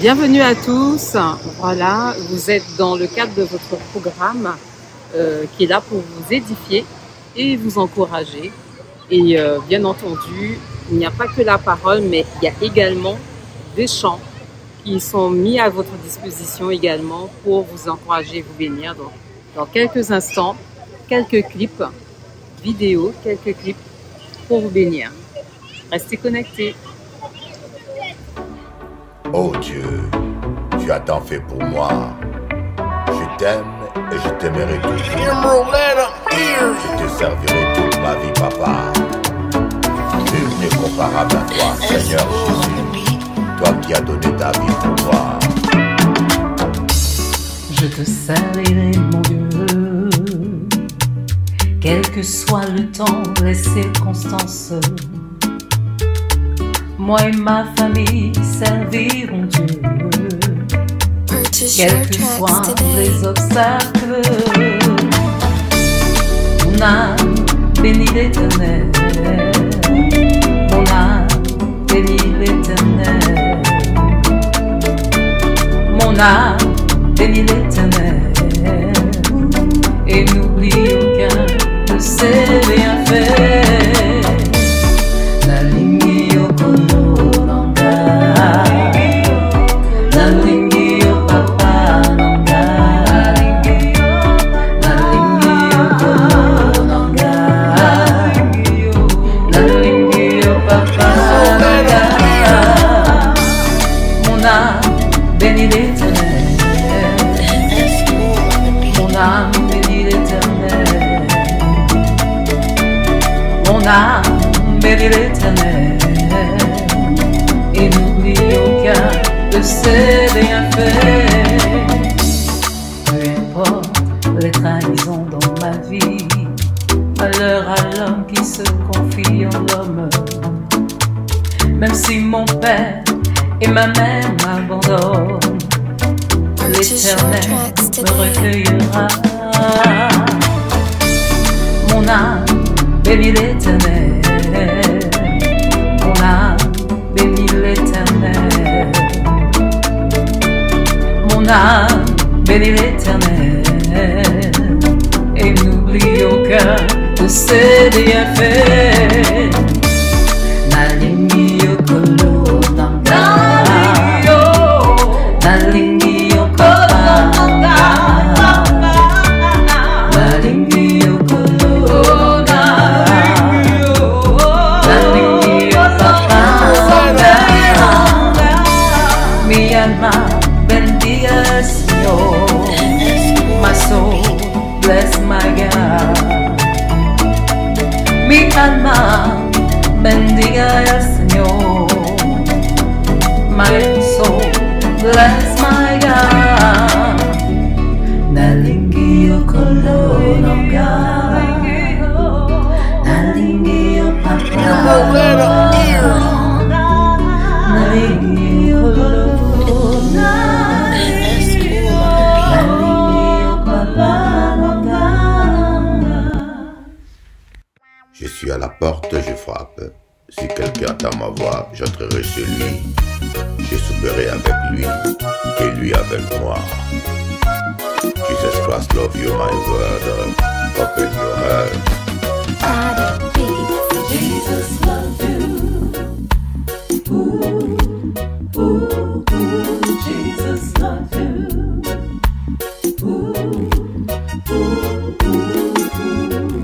Bienvenue à tous. Voilà, vous êtes dans le cadre de votre programme euh, qui est là pour vous édifier et vous encourager. Et euh, bien entendu, il n'y a pas que la parole, mais il y a également des chants qui sont mis à votre disposition également pour vous encourager et vous bénir. Donc, dans quelques instants, quelques clips vidéo, quelques clips pour vous bénir. Restez connectés. Oh Dieu, tu as tant fait pour moi. Je t'aime et je t'aimerai toujours. Je te servirai toute ma vie, papa. Nul n'est comparable à toi, Seigneur Jésus. Toi qui as donné ta vie pour moi. Je te servirai, mon Dieu. Quel que soit le temps, les circonstances moi et ma famille serviront Dieu. Quels que soient les obstacles, mon âme bénit l'éternel. Mon âme bénit l'éternel. Mon âme bénit l'éternel. Et n'oublie aucun de ses bienfaits. porte, je frappe. Si quelqu'un entend ma voix, j'entrerai chez lui. Je souperai avec lui et lui avec moi. Jesus Christ, love you, my word. Open your heart. Jesus loves you. Jesus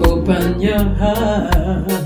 Open your heart.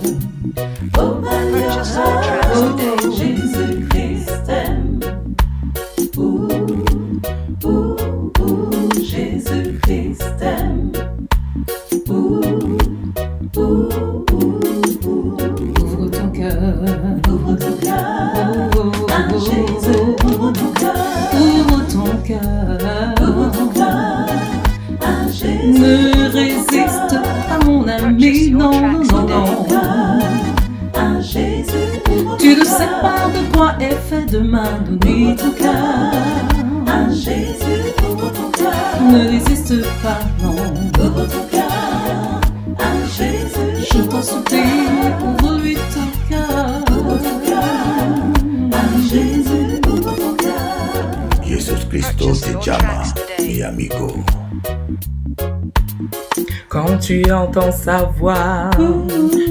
entends sa voix.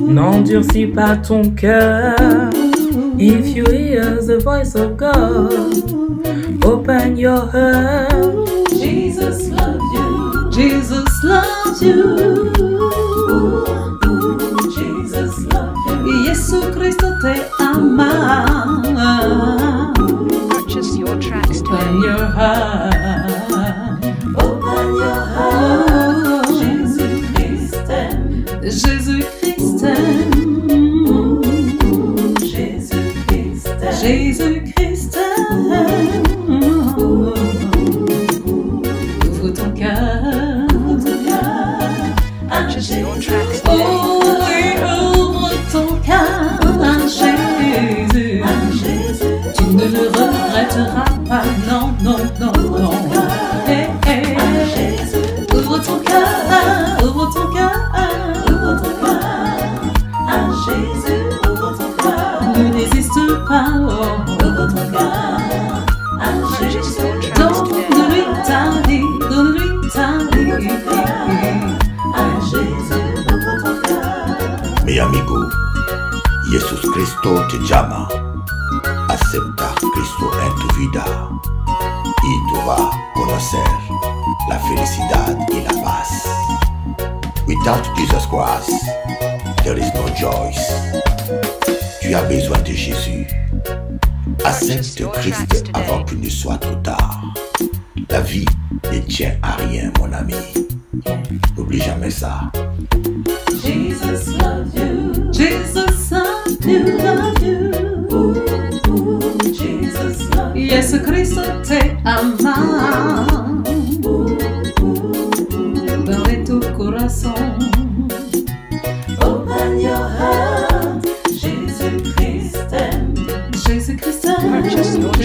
N'endurcis pas ton cœur. If you hear the voice of God, open your heart.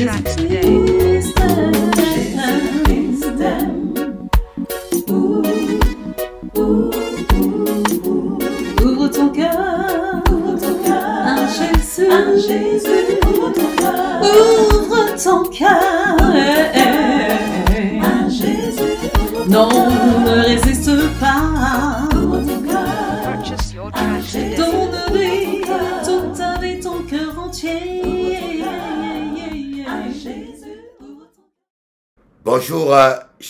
tracks.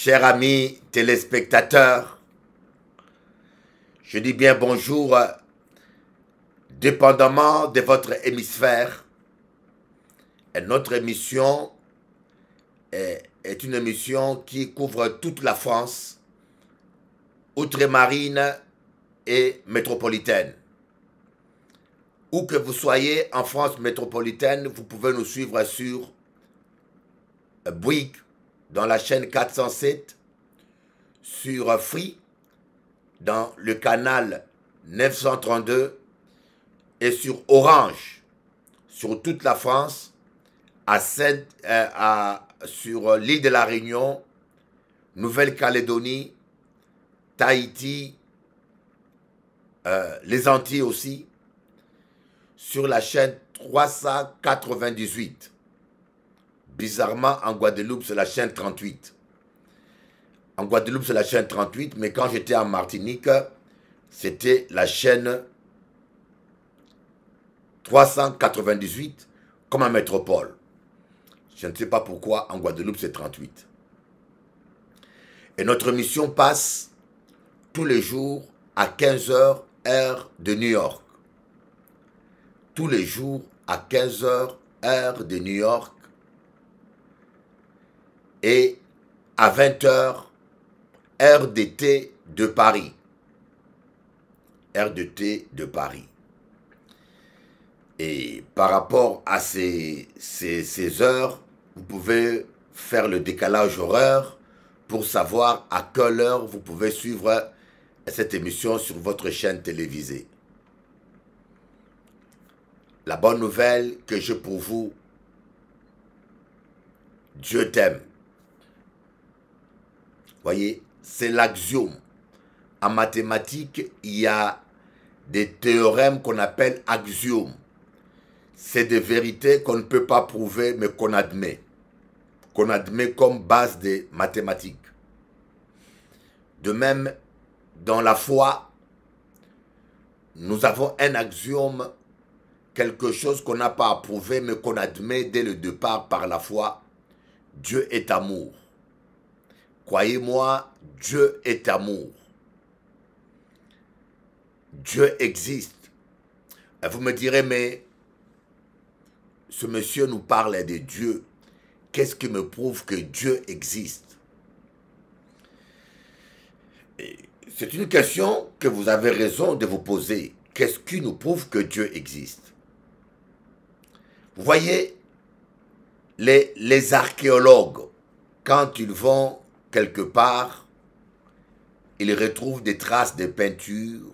chers amis téléspectateurs, je dis bien bonjour, euh, dépendamment de votre hémisphère. Et notre émission est, est une émission qui couvre toute la France, outre-marine et métropolitaine. Où que vous soyez en France métropolitaine, vous pouvez nous suivre sur Bouygues dans la chaîne 407, sur Free, dans le canal 932 et sur Orange, sur toute la France, à, euh, à sur euh, l'île de la Réunion, Nouvelle-Calédonie, Tahiti, euh, les Antilles aussi, sur la chaîne 398. Bizarrement, en Guadeloupe, c'est la chaîne 38. En Guadeloupe, c'est la chaîne 38, mais quand j'étais en Martinique, c'était la chaîne 398, comme en métropole. Je ne sais pas pourquoi en Guadeloupe, c'est 38. Et notre mission passe tous les jours à 15h, heure de New York. Tous les jours à 15h, heure de New York, et à 20h, R.D.T. de Paris. R.D.T. de Paris. Et par rapport à ces, ces, ces heures, vous pouvez faire le décalage horaire pour savoir à quelle heure vous pouvez suivre cette émission sur votre chaîne télévisée. La bonne nouvelle que j'ai pour vous, Dieu t'aime voyez, c'est l'axiome. En mathématiques, il y a des théorèmes qu'on appelle axiomes. C'est des vérités qu'on ne peut pas prouver, mais qu'on admet. Qu'on admet comme base des mathématiques. De même, dans la foi, nous avons un axiome, quelque chose qu'on n'a pas à prouver, mais qu'on admet dès le départ par la foi. Dieu est amour. Croyez-moi, Dieu est amour. Dieu existe. vous me direz, mais ce monsieur nous parle de Dieu. Qu'est-ce qui me prouve que Dieu existe C'est une question que vous avez raison de vous poser. Qu'est-ce qui nous prouve que Dieu existe Vous voyez, les, les archéologues, quand ils vont quelque part, il retrouve des traces de peinture,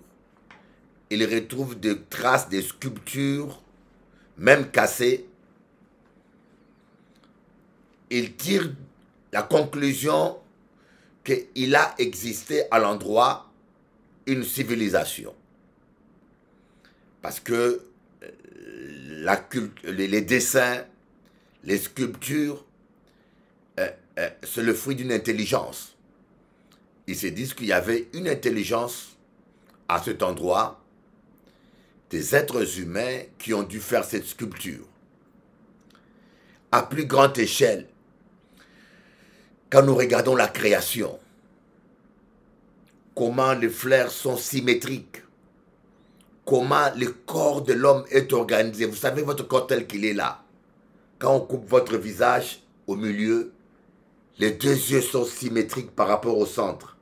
il retrouve des traces de sculptures, même cassées. Il tire la conclusion qu'il a existé à l'endroit une civilisation. Parce que euh, les dessins, les sculptures euh, c'est le fruit d'une intelligence. Ils se disent qu'il y avait une intelligence à cet endroit, des êtres humains qui ont dû faire cette sculpture. À plus grande échelle, quand nous regardons la création, comment les fleurs sont symétriques, comment le corps de l'homme est organisé. Vous savez votre corps tel qu'il est là. Quand on coupe votre visage au milieu, les deux yeux sont symétriques par rapport au centre.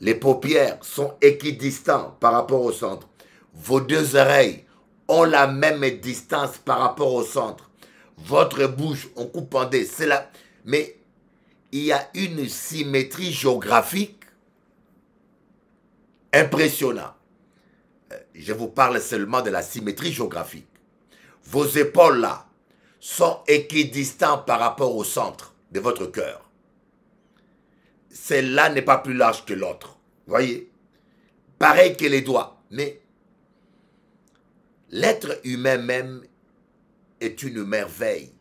Les paupières sont équidistantes par rapport au centre. Vos deux oreilles ont la même distance par rapport au centre. Votre bouche, on coupe en deux. C'est Mais il y a une symétrie géographique impressionnante. Euh, je vous parle seulement de la symétrie géographique. Vos épaules là sont équidistantes par rapport au centre de votre cœur celle-là n'est pas plus large que l'autre. Voyez Pareil que les doigts. Mais l'être humain même est une merveille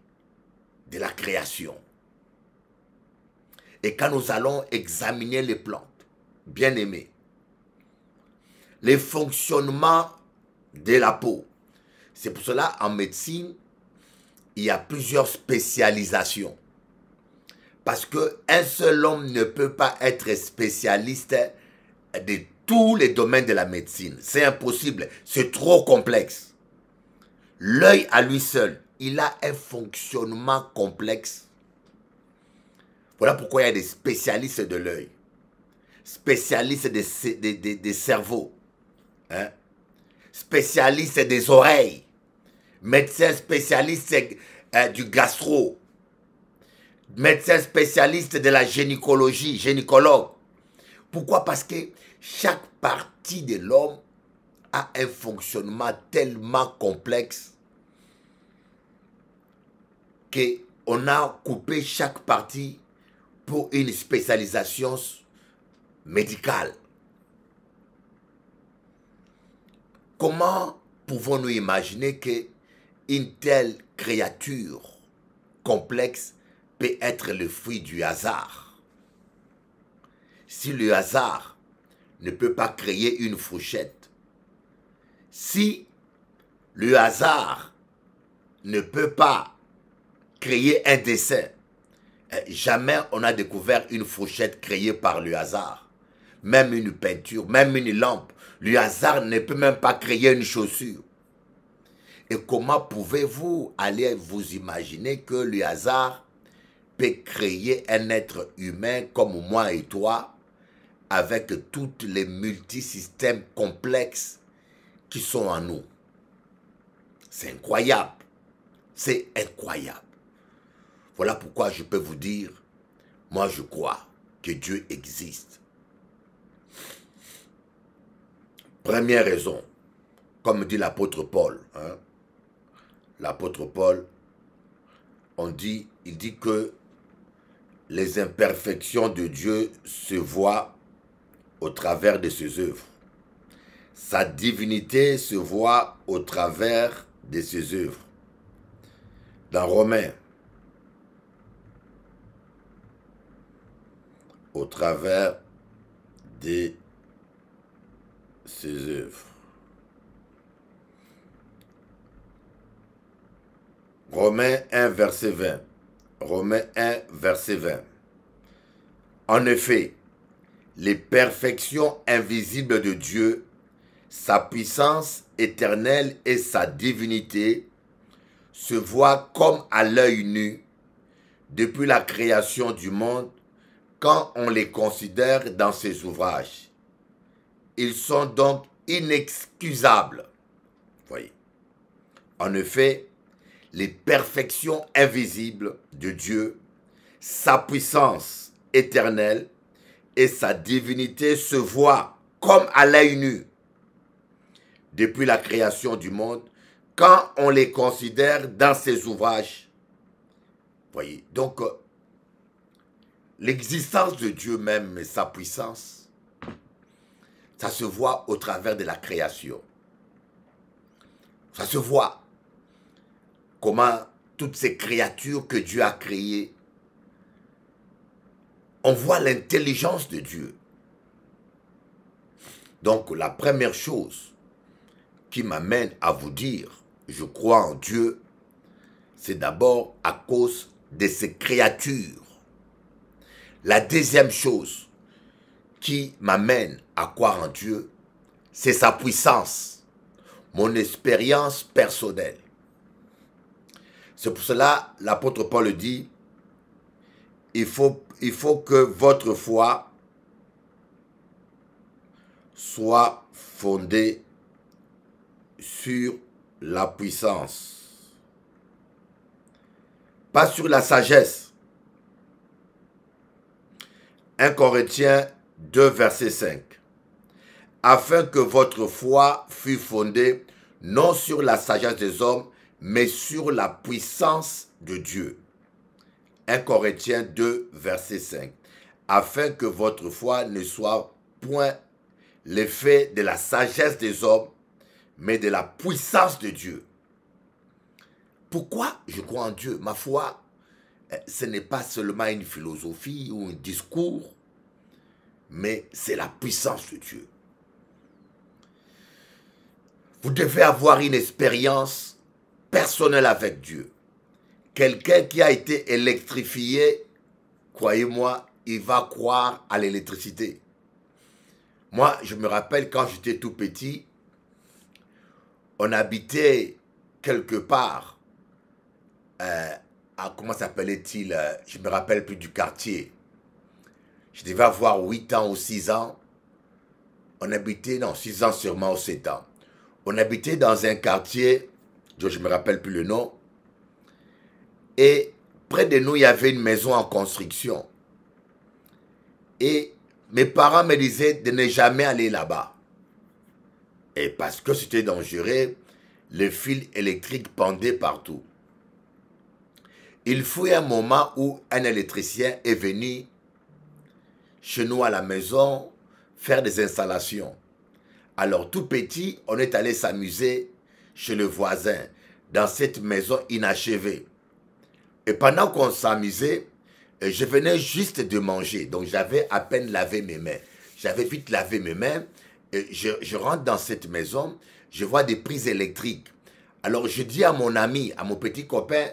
de la création. Et quand nous allons examiner les plantes, bien aimées, les fonctionnements de la peau, c'est pour cela en médecine, il y a plusieurs spécialisations. Parce qu'un seul homme ne peut pas être spécialiste de tous les domaines de la médecine. C'est impossible, c'est trop complexe. L'œil à lui seul, il a un fonctionnement complexe. Voilà pourquoi il y a des spécialistes de l'œil, spécialistes des, cerveaux, hein. spécialistes des oreilles, médecins spécialistes euh, du gastro, médecin spécialiste de la gynécologie, gynécologue. Pourquoi Parce que chaque partie de l'homme a un fonctionnement tellement complexe qu'on a coupé chaque partie pour une spécialisation médicale. Comment pouvons-nous imaginer que une telle créature complexe peut être le fruit du hasard. Si le hasard ne peut pas créer une fourchette, si le hasard ne peut pas créer un dessin, eh, jamais on a découvert une fourchette créée par le hasard. Même une peinture, même une lampe, le hasard ne peut même pas créer une chaussure. Et comment pouvez-vous aller vous imaginer que le hasard peut créer un être humain comme moi et toi, avec tous les multisystèmes complexes qui sont en nous. C'est incroyable. C'est incroyable. Voilà pourquoi je peux vous dire, moi je crois que Dieu existe. Première raison, comme dit l'apôtre Paul, hein, l'apôtre Paul, on dit, il dit que les imperfections de Dieu se voient au travers de ses œuvres. Sa divinité se voit au travers de ses œuvres. Dans Romains, au travers de ses œuvres. Romains 1, verset 20. Romains 1, verset 20. En effet, les perfections invisibles de Dieu, sa puissance éternelle et sa divinité se voient comme à l'œil nu depuis la création du monde quand on les considère dans ses ouvrages. Ils sont donc inexcusables. Voyez. En effet, les perfections invisibles de Dieu, sa puissance éternelle et sa divinité se voient comme à l'œil nu depuis la création du monde quand on les considère dans ses ouvrages. Voyez, donc euh, l'existence de Dieu même et sa puissance, ça se voit au travers de la création. Ça se voit comment toutes ces créatures que Dieu a créées, on voit l'intelligence de Dieu. Donc la première chose qui m'amène à vous dire, je crois en Dieu, c'est d'abord à cause de ces créatures. La deuxième chose qui m'amène à croire en Dieu, c'est sa puissance, mon expérience personnelle. C'est pour cela, l'apôtre Paul dit, il faut, il faut que votre foi soit fondée sur la puissance, pas sur la sagesse. 1 Corinthiens 2, verset 5. Afin que votre foi fût fondée non sur la sagesse des hommes, mais sur la puissance de Dieu. 1 Corinthiens 2, verset 5. Afin que votre foi ne soit point l'effet de la sagesse des hommes, mais de la puissance de Dieu. Pourquoi je crois en Dieu Ma foi, euh, ce n'est pas seulement une philosophie ou un discours, mais c'est la puissance de Dieu. Vous devez avoir une expérience personnel avec Dieu, quelqu'un qui a été électrifié, croyez-moi, il va croire à l'électricité. Moi, je me rappelle quand j'étais tout petit, on habitait quelque part, euh, à, comment s'appelait-il je euh, Je me rappelle plus du quartier. Je devais avoir 8 ans ou 6 ans. On habitait, non, 6 ans sûrement ou 7 ans. On habitait dans un quartier je ne me rappelle plus le nom. Et près de nous, il y avait une maison en construction. Et mes parents me disaient de ne jamais aller là-bas. Et parce que c'était dangereux, les fils électriques pendaient partout. Il fut un moment où un électricien est venu chez nous à la maison faire des installations. Alors tout petit, on est allé s'amuser chez le voisin, dans cette maison inachevée. Et pendant qu'on s'amusait, euh, je venais juste de manger. Donc j'avais à peine lavé mes mains. J'avais vite lavé mes mains. Et je, rentre dans cette maison, je vois des prises électriques. Alors je dis à mon ami, à mon petit copain,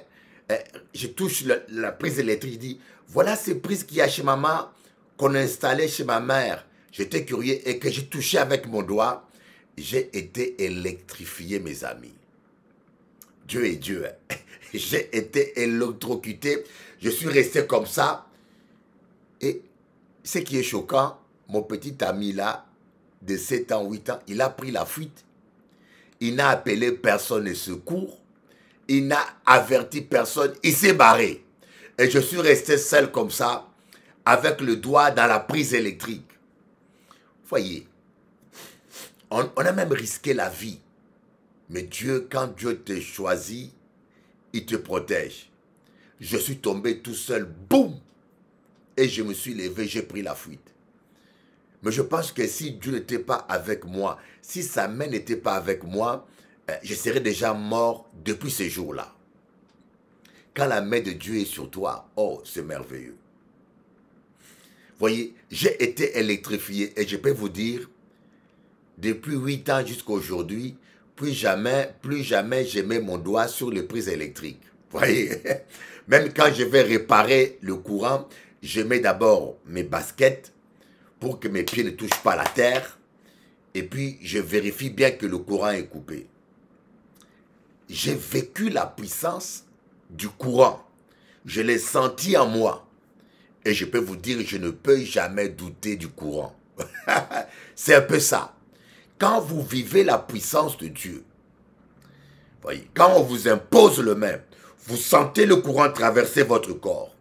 euh, je touche la prise électrique, je dis, voilà ces prises qu'il y a chez maman, qu'on a installées chez ma mère. J'étais curieux et que j'ai touché avec mon doigt j'ai été électrifié, mes amis. Dieu est Dieu. Hein. j'ai été électrocuté. Je suis resté comme ça. Et ce qui est choquant, mon petit ami là, de 7 ans, 8 ans, il a pris la fuite. Il n'a appelé personne de secours. Il n'a averti personne. Il s'est barré. Et je suis resté seul comme ça, avec le doigt dans la prise électrique. Voyez, on, a même risqué la vie. Mais Dieu, quand Dieu te choisi, il te protège. Je suis tombé tout seul, boum Et je me suis levé, j'ai pris la fuite. Mais je pense que si Dieu n'était pas avec moi, si sa main n'était pas avec moi, euh, je serais déjà mort depuis ce jour-là. Quand la main de Dieu est sur toi, oh, c'est merveilleux. Voyez, j'ai été électrifié et je peux vous dire, depuis huit ans jusqu'aujourd'hui, plus jamais, plus jamais je mets mon doigt sur les prises électriques. Vous voyez Même quand je vais réparer le courant, je mets d'abord mes baskets pour que mes pieds ne touchent pas la terre. Et puis, je vérifie bien que le courant est coupé. J'ai vécu la puissance du courant. Je l'ai senti en moi. Et je peux vous dire, je ne peux jamais douter du courant. C'est un peu ça quand vous vivez la puissance de Dieu, quand on vous impose le même, vous sentez le courant traverser votre corps.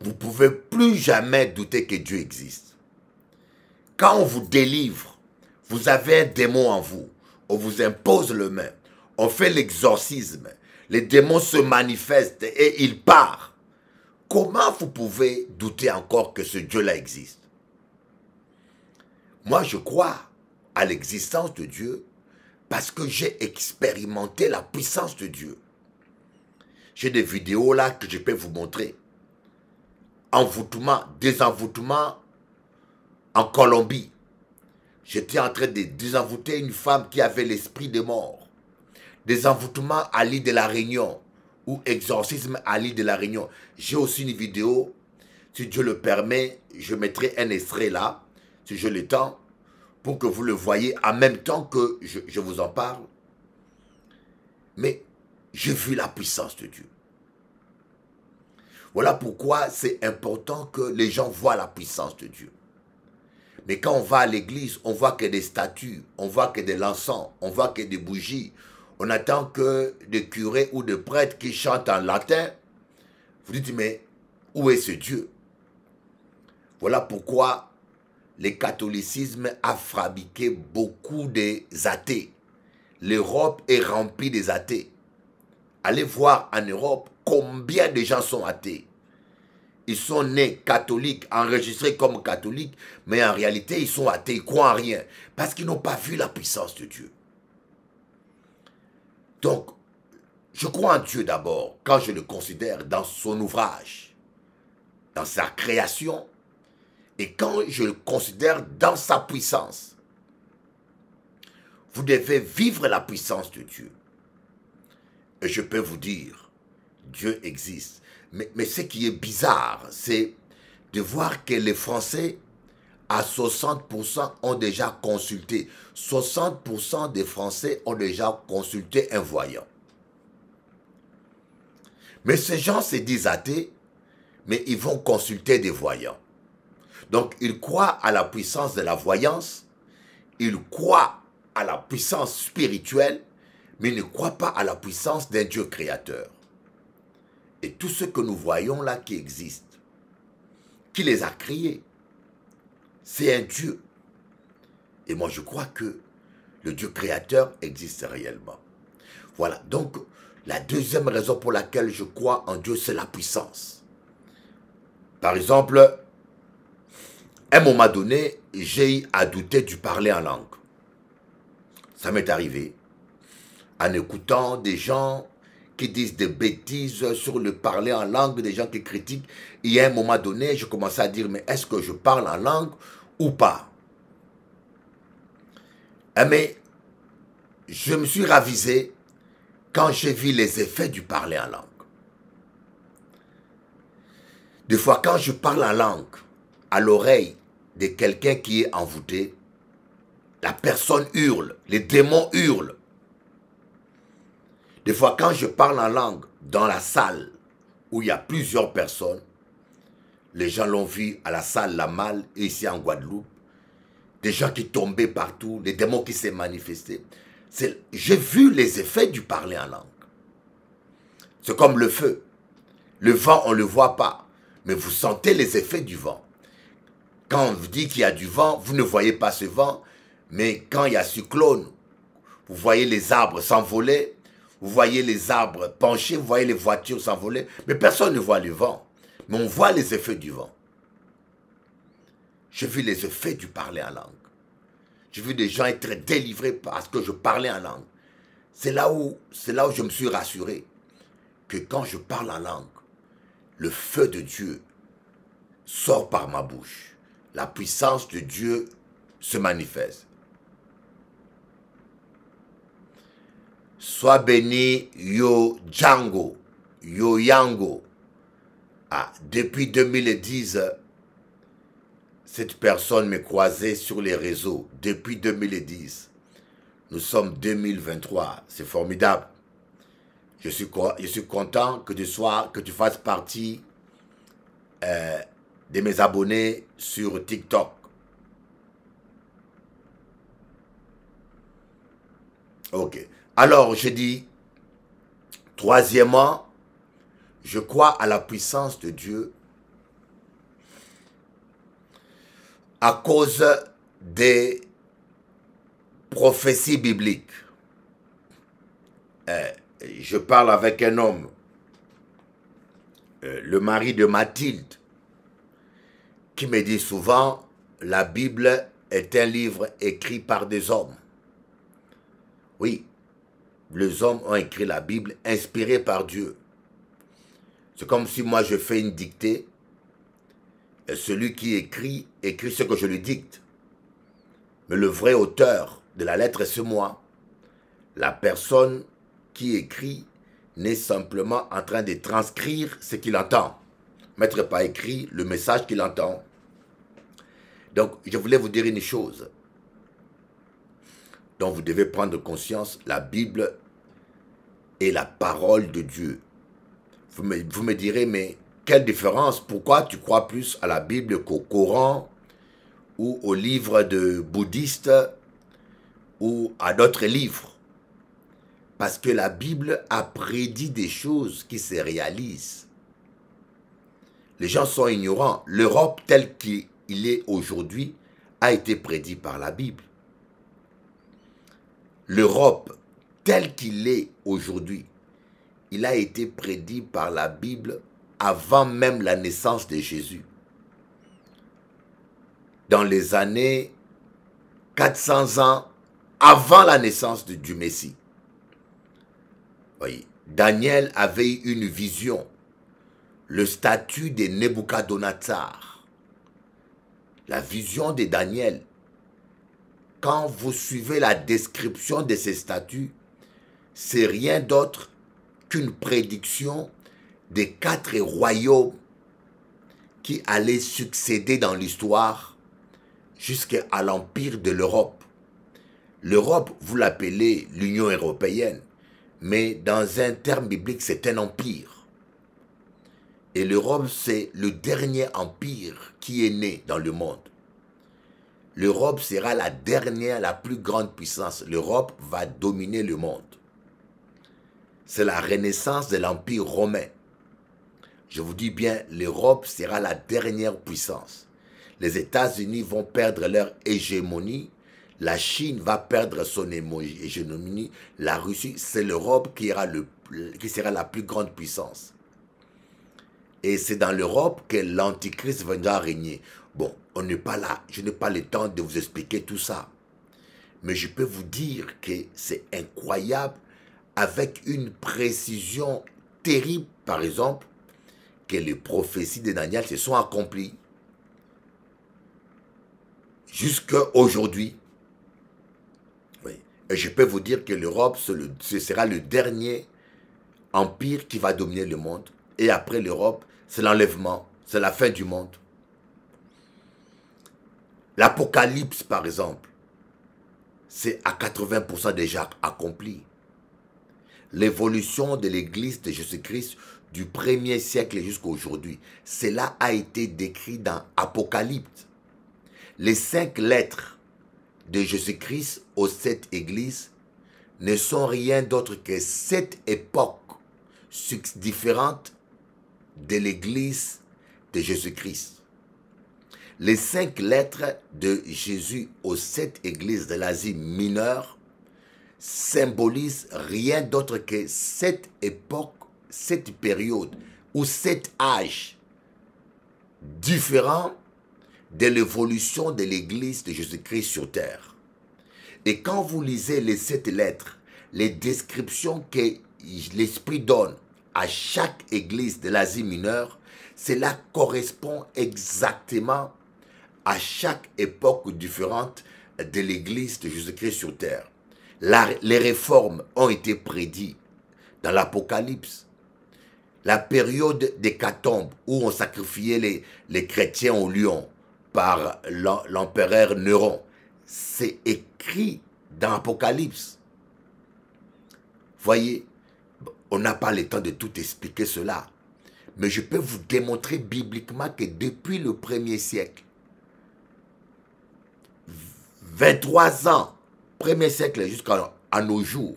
Vous ne pouvez plus jamais douter que Dieu existe. Quand on vous délivre, vous avez un démon en vous. On vous impose le même. On fait l'exorcisme. Les démons se manifestent et il part. Comment vous pouvez douter encore que ce Dieu-là existe moi, je crois à l'existence de Dieu parce que j'ai expérimenté la puissance de Dieu. J'ai des vidéos là que je peux vous montrer. Envoûtement, désenvoûtement en Colombie. J'étais en train de désenvoûter une femme qui avait l'esprit de mort. Désenvoûtement à l'île de la Réunion ou exorcisme à l'île de la Réunion. J'ai aussi une vidéo, si Dieu le permet, je mettrai un extrait là si je l'étends, pour que vous le voyez en même temps que je, vous en parle. Mais j'ai vu la puissance de Dieu. Voilà pourquoi c'est important que les gens voient la puissance de Dieu. Mais quand on va à l'église, on voit que des statues, on voit que des l'encens, on voit que des bougies. On attend que des curés ou des prêtres qui chantent en latin. Vous dites, mais où est ce Dieu Voilà pourquoi le catholicisme a fabriqué beaucoup des athées. L'Europe est remplie des athées. Allez voir en Europe combien de gens sont athées. Ils sont nés catholiques, enregistrés comme catholiques, mais en réalité, ils sont athées, ils croient en rien, parce qu'ils n'ont pas vu la puissance de Dieu. Donc, je crois en Dieu d'abord quand je le considère dans son ouvrage, dans sa création, et quand je le considère dans sa puissance, vous devez vivre la puissance de Dieu. Et je peux vous dire, Dieu existe. Mais, ce qui est bizarre, c'est de voir que les Français, à 60%, ont déjà consulté. 60% des Français ont déjà consulté un voyant. Mais ces gens se disent athées, mais ils vont consulter des voyants. Donc il croit à la puissance de la voyance, il croit à la puissance spirituelle, mais il ne croit pas à la puissance d'un Dieu créateur. Et tout ce que nous voyons là qui existe, qui les a créés, c'est un Dieu. Et moi je crois que le Dieu créateur existe réellement. Voilà, donc la deuxième raison pour laquelle je crois en Dieu, c'est la puissance. Par exemple, à un moment donné, j'ai à douter du parler en langue. Ça m'est arrivé en écoutant des gens qui disent des bêtises sur le parler en langue, des gens qui critiquent. Et à un moment donné, je commençais à dire, mais est-ce que je parle en langue ou pas ah, Mais je me suis ravisé quand j'ai vu les effets du parler en langue. Des fois, quand je parle en langue, à l'oreille de quelqu'un qui est envoûté, la personne hurle, les démons hurlent. Des fois, quand je parle en langue dans la salle où il y a plusieurs personnes, les gens l'ont vu à la salle La Malle ici en Guadeloupe, des gens qui tombaient partout, les démons qui s'est manifestés. J'ai vu les effets du parler en langue. C'est comme le feu. Le vent, on ne le voit pas, mais vous sentez les effets du vent. Quand on vous dit qu'il y a du vent, vous ne voyez pas ce vent, mais quand il y a cyclone, vous voyez les arbres s'envoler, vous voyez les arbres pencher, vous voyez les voitures s'envoler, mais personne ne voit le vent. Mais on voit les effets du vent. J'ai vu les effets du parler en langue. J'ai vu des gens être délivrés parce que je parlais en langue. C'est là c'est là où je me suis rassuré que quand je parle en langue, le feu de Dieu sort par ma bouche la puissance de Dieu se manifeste. Sois béni Yo Django, Yo Yango. Ah, depuis 2010, cette personne m'est croisée sur les réseaux depuis 2010. Nous sommes 2023, c'est formidable. Je suis, je suis content que tu, sois, que tu fasses partie euh, de mes abonnés sur TikTok. Ok. Alors, je dis, troisièmement, je crois à la puissance de Dieu à cause des prophéties bibliques. Euh, je parle avec un homme, euh, le mari de Mathilde, qui me dit souvent, la Bible est un livre écrit par des hommes. Oui, les hommes ont écrit la Bible inspirée par Dieu. C'est comme si moi je fais une dictée et celui qui écrit écrit ce que je lui dicte. Mais le vrai auteur de la lettre, c'est moi. La personne qui écrit n'est simplement en train de transcrire ce qu'il entend. Maître pas écrit le message qu'il entend. Donc, je voulais vous dire une chose dont vous devez prendre conscience, la Bible est la parole de Dieu. Vous me, direz, mais quelle différence Pourquoi tu crois plus à la Bible qu'au Coran ou au livre de bouddhistes ou à d'autres livres Parce que la Bible a prédit des choses qui se réalisent. Les gens sont ignorants. L'Europe telle qu'il il est aujourd'hui a été prédit par la Bible. L'Europe, telle qu'il est aujourd'hui, il a été prédit par la Bible avant même la naissance de Jésus. Dans les années 400 ans avant la naissance de, du Messie. Oui, Daniel avait une vision, le statut des Nebuchadnezzar la vision de Daniel, quand vous suivez la description de ces statuts, c'est rien d'autre qu'une prédiction des quatre royaumes qui allaient succéder dans l'histoire jusqu'à l'empire de l'Europe. L'Europe, vous l'appelez l'Union européenne, mais dans un terme biblique, c'est un empire. Et l'Europe, c'est le dernier empire qui est né dans le monde. L'Europe sera la dernière, la plus grande puissance. L'Europe va dominer le monde. C'est la renaissance de l'Empire romain. Je vous dis bien, l'Europe sera la dernière puissance. Les États-Unis vont perdre leur hégémonie. La Chine va perdre son hégémonie. La Russie, c'est l'Europe qui sera la plus grande puissance. Et c'est dans l'Europe que l'Antichrist viendra régner. Bon, on n'est pas là. Je n'ai pas le temps de vous expliquer tout ça. Mais je peux vous dire que c'est incroyable, avec une précision terrible, par exemple, que les prophéties de Daniel se sont accomplies. Jusqu'à aujourd'hui. Et je peux vous dire que l'Europe, ce sera le dernier empire qui va dominer le monde. Et après l'Europe, c'est l'enlèvement, c'est la fin du monde. L'Apocalypse, par exemple, c'est à 80% déjà accompli. L'évolution de l'Église de Jésus-Christ du 1er siècle jusqu'à aujourd'hui, cela a été décrit dans Apocalypse. Les cinq lettres de Jésus-Christ aux sept églises ne sont rien d'autre que sept époques différentes de l'Église de Jésus-Christ. Les cinq lettres de Jésus aux sept églises de l'Asie mineure symbolisent rien d'autre que cette époque, cette période ou cet âge différent de l'évolution de l'Église de Jésus-Christ sur terre. Et quand vous lisez les sept lettres, les descriptions que l'Esprit donne à chaque église de l'Asie mineure, cela correspond exactement à chaque époque différente de l'église de Jésus-Christ sur terre. les réformes ont été prédites dans l'Apocalypse. La période des catombes où on sacrifiait les, les chrétiens au lion par l'empereur Néron, c'est écrit dans l'Apocalypse. Voyez, on n'a pas le temps de tout expliquer cela. Mais je peux vous démontrer bibliquement que depuis le premier siècle, 23 ans, premier siècle jusqu'à nos jours,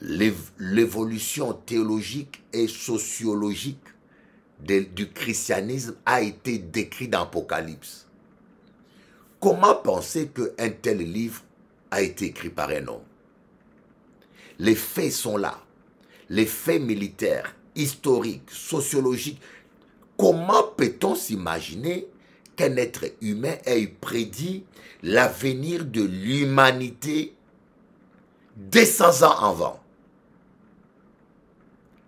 l'évolution théologique et sociologique du christianisme a été décrite dans l'Apocalypse. Comment penser qu'un tel livre a été écrit par un homme les faits sont là. Les faits militaires, historiques, sociologiques. Comment peut-on s'imaginer qu'un être humain ait prédit l'avenir de l'humanité 200 ans avant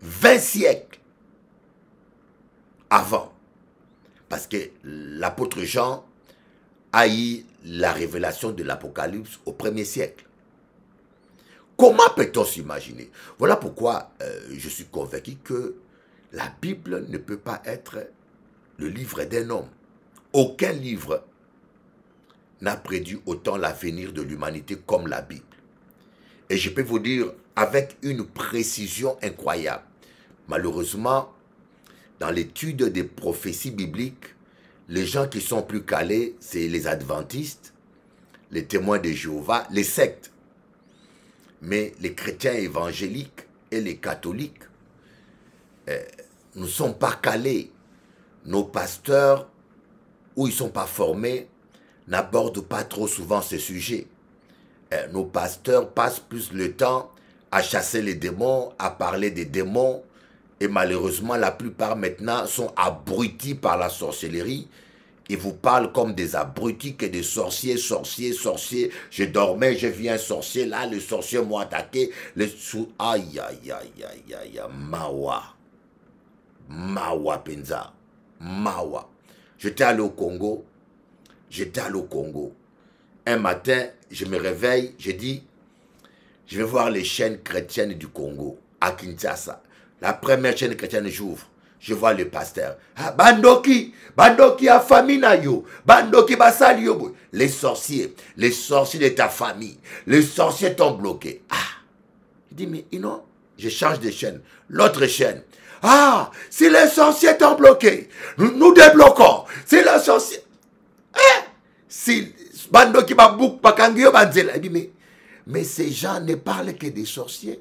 20 siècles avant Parce que l'apôtre Jean a eu la révélation de l'Apocalypse au premier siècle. Comment peut-on s'imaginer Voilà pourquoi euh, je suis convaincu que la Bible ne peut pas être le livre d'un homme. Aucun livre n'a prédit autant l'avenir de l'humanité comme la Bible. Et je peux vous dire avec une précision incroyable. Malheureusement, dans l'étude des prophéties bibliques, les gens qui sont plus calés, c'est les adventistes, les témoins de Jéhovah, les sectes. Mais les chrétiens évangéliques et les catholiques eh, ne sont pas calés. Nos pasteurs, où ils ne sont pas formés, n'abordent pas trop souvent ce sujet. Eh, nos pasteurs passent plus le temps à chasser les démons, à parler des démons, et malheureusement, la plupart maintenant sont abrutis par la sorcellerie ils vous parle comme des abrutis que des sorciers, sorciers, sorciers. Je dormais, je viens un sorcier. Là, le sorcier m'a attaqué. Le sou... Aïe, aïe, aïe, aïe, aïe, Mawa. Mawa, Penza. Mawa. J'étais allé au Congo. J'étais allé au Congo. Un matin, je me réveille. Je dis, je vais voir les chaînes chrétiennes du Congo, à Kinshasa. La première chaîne chrétienne, j'ouvre je vois le pasteur. Ah, bandoki, bandoki a famina yo, bandoki basali yo. Les sorciers, les sorciers de ta famille, les sorciers t'ont bloqué. Ah, je dis, mais non, je change de chaîne, l'autre chaîne. Ah, si les sorciers t'ont bloqué, nous, nous débloquons. Si les sorciers... Eh, si bandoki babouk, bakangio, banzela. Je mais, mais ces gens ne parlent que des sorciers.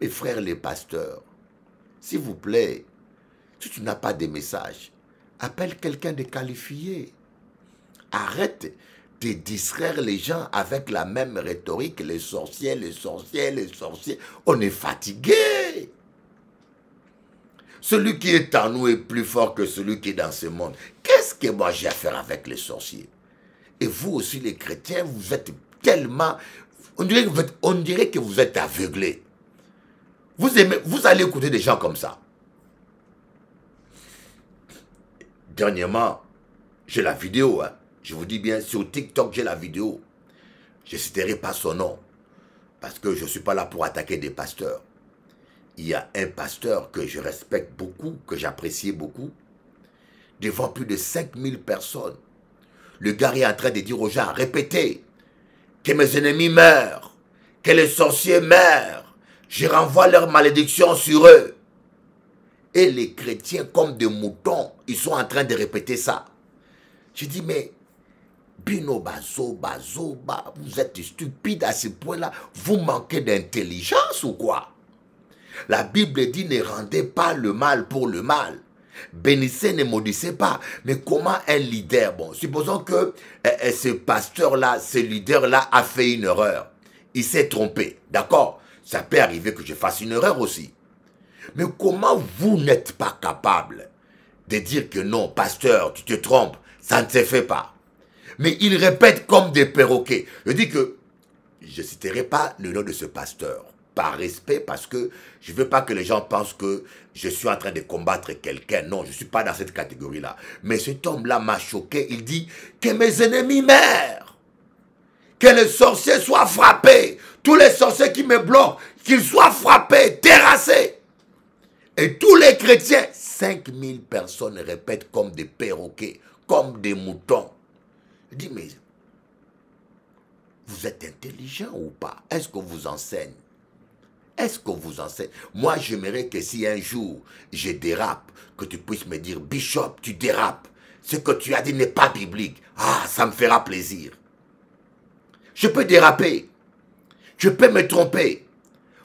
Mes frères les pasteurs, s'il vous plaît, si tu n'as pas de message, appelle quelqu'un de qualifié. Arrête de distraire les gens avec la même rhétorique, les sorciers, les sorciers, les sorciers. On est fatigué. Celui qui est en nous est plus fort que celui qui est dans ce monde. Qu'est-ce que moi j'ai à faire avec les sorciers Et vous aussi les chrétiens, vous êtes tellement... On dirait que vous êtes, on aveuglés. Vous, vous allez écouter des gens comme ça. dernièrement, j'ai la vidéo. Hein. Je vous dis bien, sur TikTok, j'ai la vidéo. Je ne citerai pas son nom. Parce que je ne suis pas là pour attaquer des pasteurs. Il y a un pasteur que je respecte beaucoup, que j'apprécie beaucoup, devant plus de 5000 personnes. Le gars est en train de dire aux gens, répétez, que mes ennemis meurent, que les sorciers meurent, je renvoie leur malédiction sur eux. Et les chrétiens, comme des moutons, ils sont en train de répéter ça. Je dis, mais Bino Bazo, Bazo, vous êtes stupide à ce point-là. Vous manquez d'intelligence ou quoi La Bible dit ne rendez pas le mal pour le mal. Bénissez, ne maudissez pas. Mais comment un leader, bon, supposons que eh, eh, ce pasteur-là, ce leader-là a fait une erreur. Il s'est trompé, d'accord Ça peut arriver que je fasse une erreur aussi. Mais comment vous n'êtes pas capable de dire que non, pasteur, tu te trompes, ça ne se fait pas. Mais il répète comme des perroquets. Je dis que je ne citerai pas le nom de ce pasteur, par respect, parce que je ne veux pas que les gens pensent que je suis en train de combattre quelqu'un. Non, je ne suis pas dans cette catégorie-là. Mais cet homme-là m'a choqué. Il dit que mes ennemis meurent. Que les sorciers soient frappés. Tous les sorciers qui me bloquent, qu'ils soient frappés, terrassés. Et tous les chrétiens, 5000 personnes répètent comme des perroquets, comme des moutons. Je dis, mais vous êtes intelligent ou pas Est-ce qu'on vous enseigne Est-ce qu'on vous enseigne Moi, j'aimerais que si un jour je dérape, que tu puisses me dire, Bishop, tu dérapes. Ce que tu as dit n'est pas biblique. Ah, ça me fera plaisir. Je peux déraper. Je peux me tromper.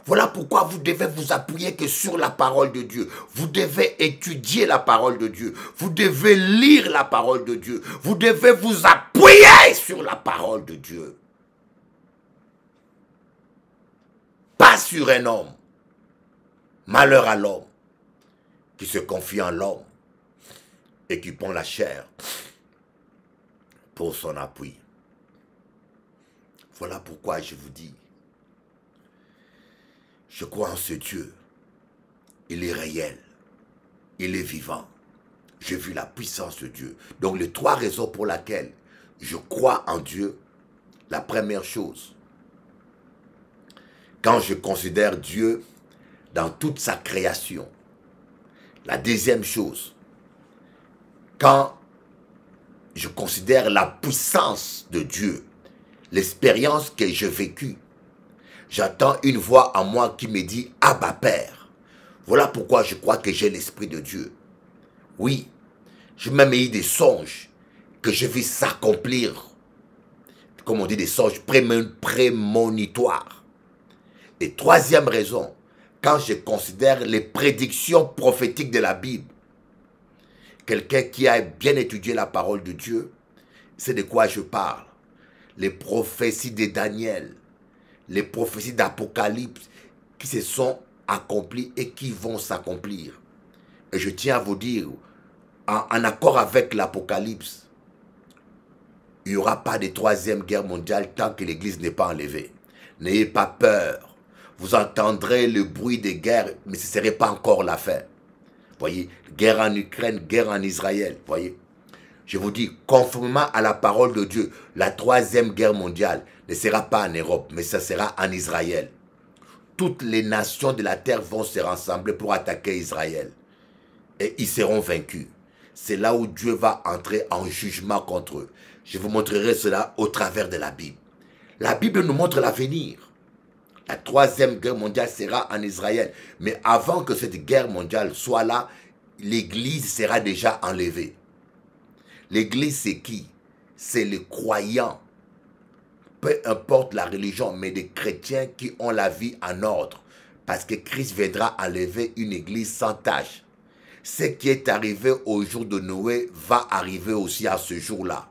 Voilà pourquoi vous devez vous appuyer que sur la parole de Dieu. Vous devez étudier la parole de Dieu. Vous devez lire la parole de Dieu. Vous devez vous appuyer sur la parole de Dieu. Pas sur un homme. Malheur à l'homme qui se confie en l'homme et qui prend la chair pour son appui. Voilà pourquoi je vous dis, je crois en ce Dieu. Il est réel. Il est vivant. J'ai vu la puissance de Dieu. Donc les trois raisons pour lesquelles je crois en Dieu, la première chose, quand je considère Dieu dans toute sa création, la deuxième chose, quand je considère la puissance de Dieu, l'expérience que j'ai vécue J'attends une voix en moi qui me dit « Abba Père ». Voilà pourquoi je crois que j'ai l'Esprit de Dieu. Oui, je même des songes que je vis s'accomplir. Comme on dit, des songes prémonitoires. Et troisième raison, quand je considère les prédictions prophétiques de la Bible, quelqu'un qui a bien étudié la parole de Dieu, c'est de quoi je parle. Les prophéties de Daniel, les prophéties d'Apocalypse qui se sont accomplies et qui vont s'accomplir. Et je tiens à vous dire, en, accord avec l'Apocalypse, il n'y aura pas de troisième guerre mondiale tant que l'Église n'est pas enlevée. N'ayez pas peur. Vous entendrez le bruit des guerres, mais ce ne serait pas encore la fin. Voyez, guerre en Ukraine, guerre en Israël. Voyez, je vous dis, conformément à la parole de Dieu, la troisième guerre mondiale ne sera pas en Europe, mais ça sera en Israël. Toutes les nations de la terre vont se rassembler pour attaquer Israël. Et ils seront vaincus. C'est là où Dieu va entrer en jugement contre eux. Je vous montrerai cela au travers de la Bible. La Bible nous montre l'avenir. La troisième guerre mondiale sera en Israël. Mais avant que cette guerre mondiale soit là, l'Église sera déjà enlevée. L'église, c'est qui C'est les croyants. Peu importe la religion, mais des chrétiens qui ont la vie en ordre. Parce que Christ viendra enlever une église sans tâche. Ce qui est arrivé au jour de Noé va arriver aussi à ce jour-là.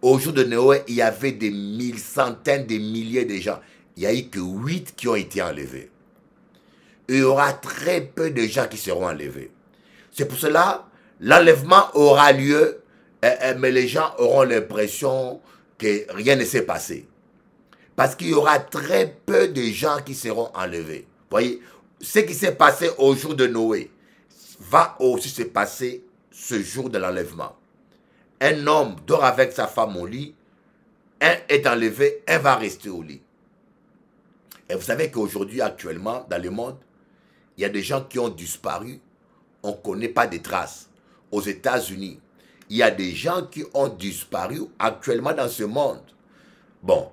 Au jour de Noé, il y avait des mille, centaines, des milliers de gens. Il n'y a eu que huit qui ont été enlevés. Il y aura très peu de gens qui seront enlevés. C'est pour cela, l'enlèvement aura lieu eh, eh, mais les gens auront l'impression que rien ne s'est passé. Parce qu'il y aura très peu de gens qui seront enlevés. Vous voyez, ce qui s'est passé au jour de Noé va aussi se passer ce jour de l'enlèvement. Un homme dort avec sa femme au lit, un est enlevé, un va rester au lit. Et vous savez qu'aujourd'hui, actuellement, dans le monde, il y a des gens qui ont disparu, on ne connaît pas de traces. Aux États-Unis, il y a des gens qui ont disparu actuellement dans ce monde. Bon,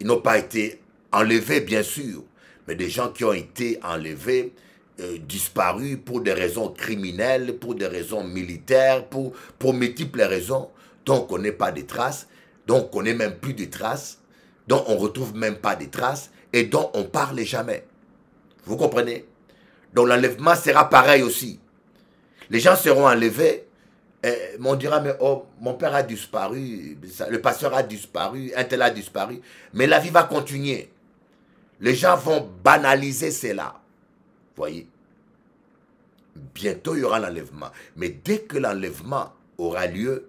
ils n'ont pas été enlevés, bien sûr, mais des gens qui ont été enlevés, euh, disparus pour des raisons criminelles, pour des raisons militaires, pour, pour multiples raisons, dont on n'est pas des traces, dont on n'est même plus des traces, dont on ne retrouve même pas des traces et dont on ne parle jamais. Vous comprenez Donc l'enlèvement sera pareil aussi. Les gens seront enlevés, eh, on dira, mais oh, mon père a disparu, le pasteur a disparu, un tel a disparu. Mais la vie va continuer. Les gens vont banaliser cela. Voyez. Bientôt, il y aura l'enlèvement. Mais dès que l'enlèvement aura lieu,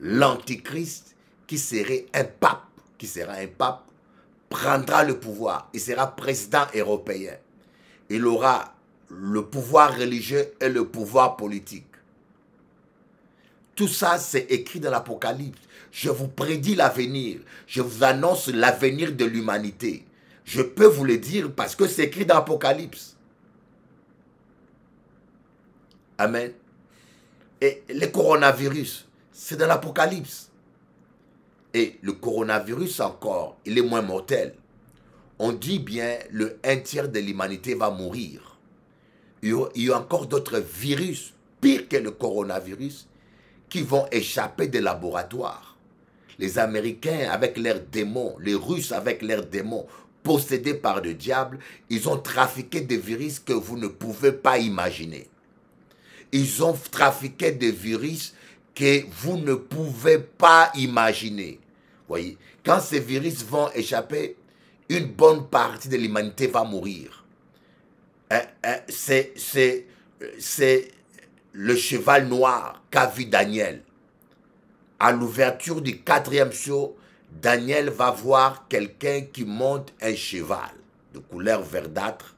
l'antichrist, qui serait un pape, qui sera un pape, prendra le pouvoir. Il sera président européen. Il aura le pouvoir religieux et le pouvoir politique. Tout ça, c'est écrit dans l'Apocalypse. Je vous prédis l'avenir. Je vous annonce l'avenir de l'humanité. Je peux vous le dire parce que c'est écrit dans l'Apocalypse. Amen. Et le coronavirus, c'est dans l'Apocalypse. Et le coronavirus encore, il est moins mortel. On dit bien le un tiers de l'humanité va mourir. Il y a encore d'autres virus pires que le coronavirus qui vont échapper des laboratoires. Les Américains avec leurs démons, les Russes avec leurs démons, possédés par le diable, ils ont trafiqué des virus que vous ne pouvez pas imaginer. Ils ont trafiqué des virus que vous ne pouvez pas imaginer. Voyez, quand ces virus vont échapper, une bonne partie de l'humanité va mourir. Hein, hein, c'est le cheval noir qu'a vu Daniel. À l'ouverture du quatrième show, Daniel va voir quelqu'un qui monte un cheval de couleur verdâtre,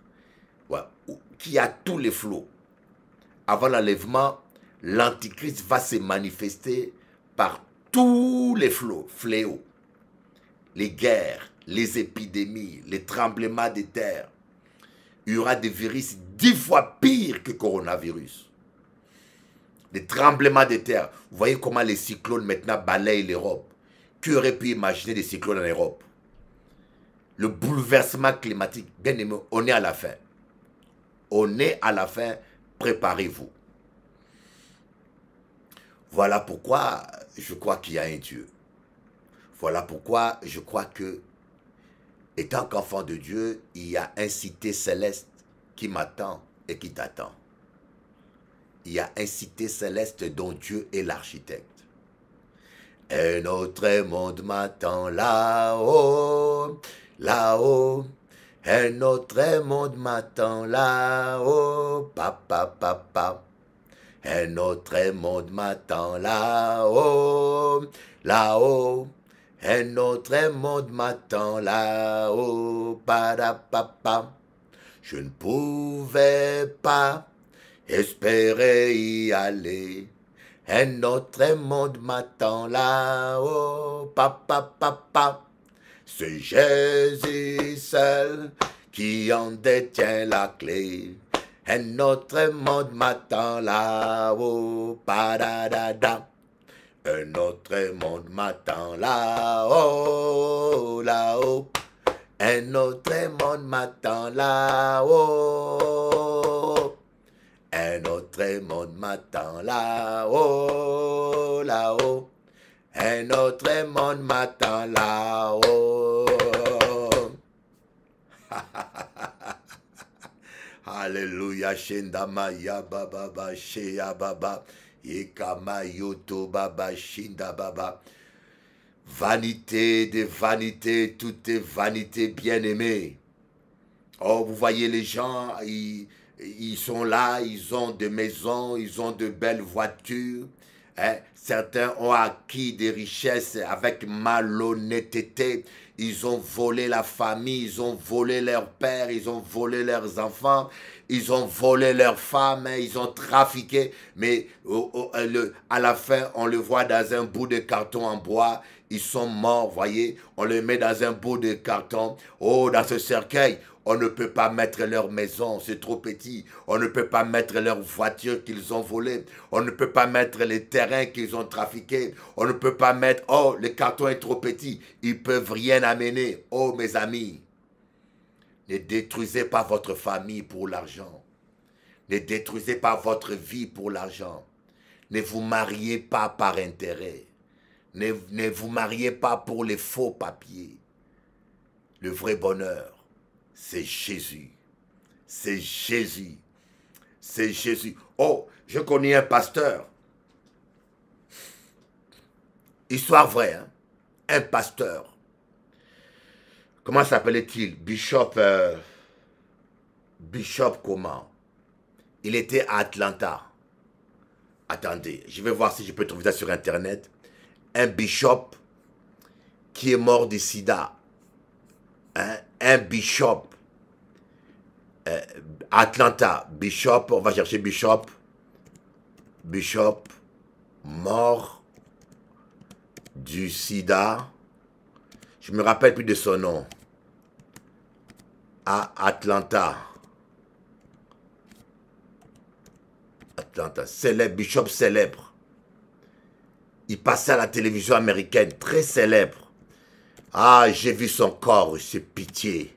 qui a tous les flots. Avant l'enlèvement, l'Antichrist va se manifester par tous les flots, fléaux, les guerres, les épidémies, les tremblements de terre. Il y aura des virus dix fois pires que coronavirus des tremblements de terre. Vous voyez comment les cyclones maintenant balayent l'Europe. Qui aurait pu imaginer des cyclones en Europe Le bouleversement climatique, bien aimé, on est à la fin. On est à la fin, préparez-vous. Voilà pourquoi je crois qu'il y a un Dieu. Voilà pourquoi je crois que, étant qu'enfant de Dieu, il y a un cité céleste qui m'attend et qui t'attend il y a un cité céleste dont Dieu est l'architecte. Un autre monde m'attend là-haut, là-haut. Un autre monde m'attend là-haut, papa, papa. Un autre monde m'attend là-haut, là-haut. Un autre monde m'attend là-haut, papa. Je ne pouvais pas espérer y aller. Un autre monde m'attend là-haut, papa, papa. C'est Jésus seul qui en détient la clé. Un autre monde m'attend là-haut, Un autre monde m'attend là-haut, là-haut. Un autre monde m'attend là-haut. Un autre monde m'attend là-haut, là-haut. Un autre monde m'attend là-haut. Alléluia, Shindamaya Baba Shia, Baba. Yéka, Mayoto, Baba Shinda Baba. Vanité des vanités, tout est vanité bien aimé. Oh, vous voyez les gens, ils ils sont là, ils ont des maisons, ils ont de belles voitures. Hein. Certains ont acquis des richesses avec malhonnêteté. Ils ont volé la famille, ils ont volé leur père, ils ont volé leurs enfants, ils ont volé leurs femmes, hein. ils ont trafiqué. Mais euh, à la fin, on le voit dans un bout de carton en bois. Ils sont morts, voyez. On les met dans un bout de carton. Oh, dans ce cercueil. On ne peut pas mettre leur maison, c'est trop petit. On ne peut pas mettre leur voiture qu'ils ont volée. On ne peut pas mettre les terrains qu'ils ont trafiqués. On ne peut pas mettre, oh, le carton est trop petit. Ils peuvent rien amener. Oh, mes amis, ne détruisez pas votre famille pour l'argent. Ne détruisez pas votre vie pour l'argent. Ne vous mariez pas par intérêt. Ne, ne vous mariez pas pour les faux papiers. Le vrai bonheur c'est Jésus. C'est Jésus. C'est Jésus. Oh, je connais un pasteur. Histoire vraie, hein? un pasteur. Comment s'appelait-il Bishop. Euh, bishop comment Il était à Atlanta. Attendez, je vais voir si je peux trouver ça sur Internet. Un bishop qui est mort de sida. Hein? un bishop. Euh, Atlanta, bishop, on va chercher bishop. Bishop, mort du sida. Je me rappelle plus de son nom. À Atlanta. Atlanta, célèbre, bishop célèbre. Il passait à la télévision américaine, très célèbre. Ah, j'ai vu son corps, c'est pitié.